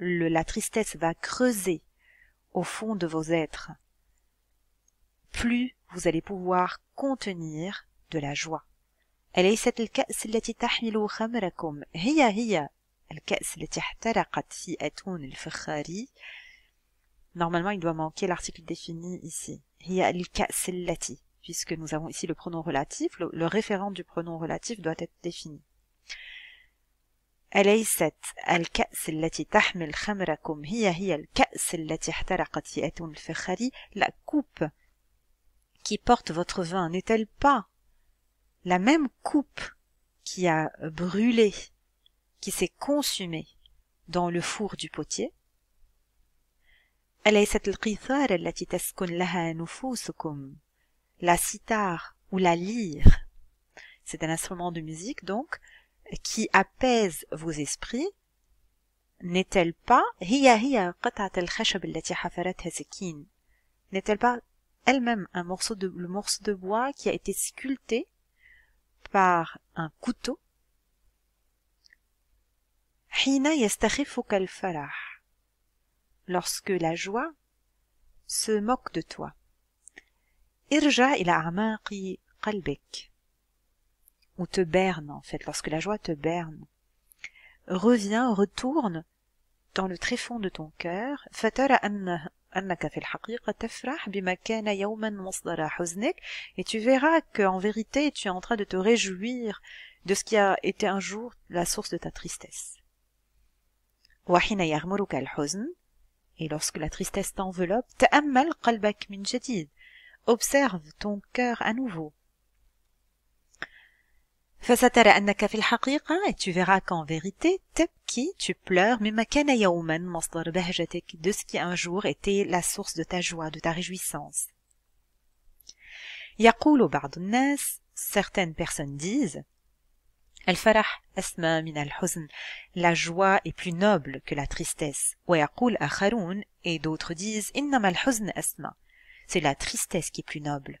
la tristesse va creuser au fond de vos êtres, plus vous allez pouvoir contenir de la joie. Normalement, il doit manquer l'article défini ici. puisque nous avons ici le pronom relatif, le référent du pronom relatif doit être défini. أليست الكأس التي تحمل خمركم هي هي الكأس التي احترقت يأتون الفخري La coupe qui porte votre vin n'est-elle pas la même coupe qui a brûlé, qui s'est consumée dans le four du potier أليست القيثار التي تسكن لها نفوسكم La sitar ou la lyre C'est un instrument de musique donc qui apaise vos esprits n'est-elle pas n'est-elle pas elle-même un morceau de de bois qui a été sculpté par un couteau lorsque la joie se moque de toi ou te berne en fait, lorsque la joie te berne. Reviens, retourne dans le tréfonds de ton cœur. et tu verras qu'en vérité tu es en train de te réjouir de ce qui a été un jour la source de ta tristesse et lorsque la tristesse t'enveloppe observe ton cœur à nouveau فسترى أنك fil haqiqa, et tu verras qu'en vérité تبكي tu pleures mais كان يوما مصدر بهجتك de ce qui un jour était la source de ta joie de ta réjouissance يقول بعض الناس certaines personnes disent asma min al huzn, la joie est plus noble que la tristesse ويقول آخرون et d'autres disent al huzn asma, c'est la tristesse qui est plus noble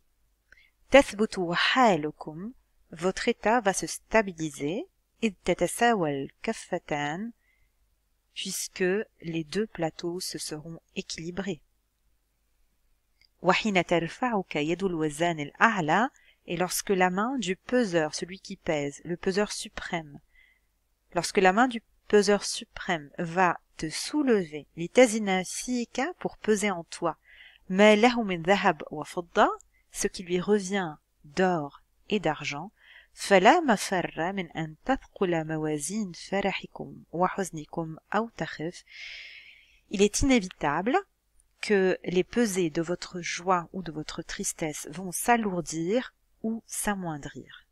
تثبت حالكم votre état va se stabiliser إذ تتساوى الكفتان puisque les deux plateaux se seront équilibrés. وحين ترفعك يد الوزان الأعلى et lorsque la main du peseur, celui qui pèse, le peseur suprême, lorsque la main du peseur suprême va te soulever, لتزن pour peser en toi, ما له من ذهب وفضة ce qui lui revient d'or et d'argent Il est inévitable que les pesées de votre joie ou de votre tristesse vont s'alourdir ou s'amoindrir.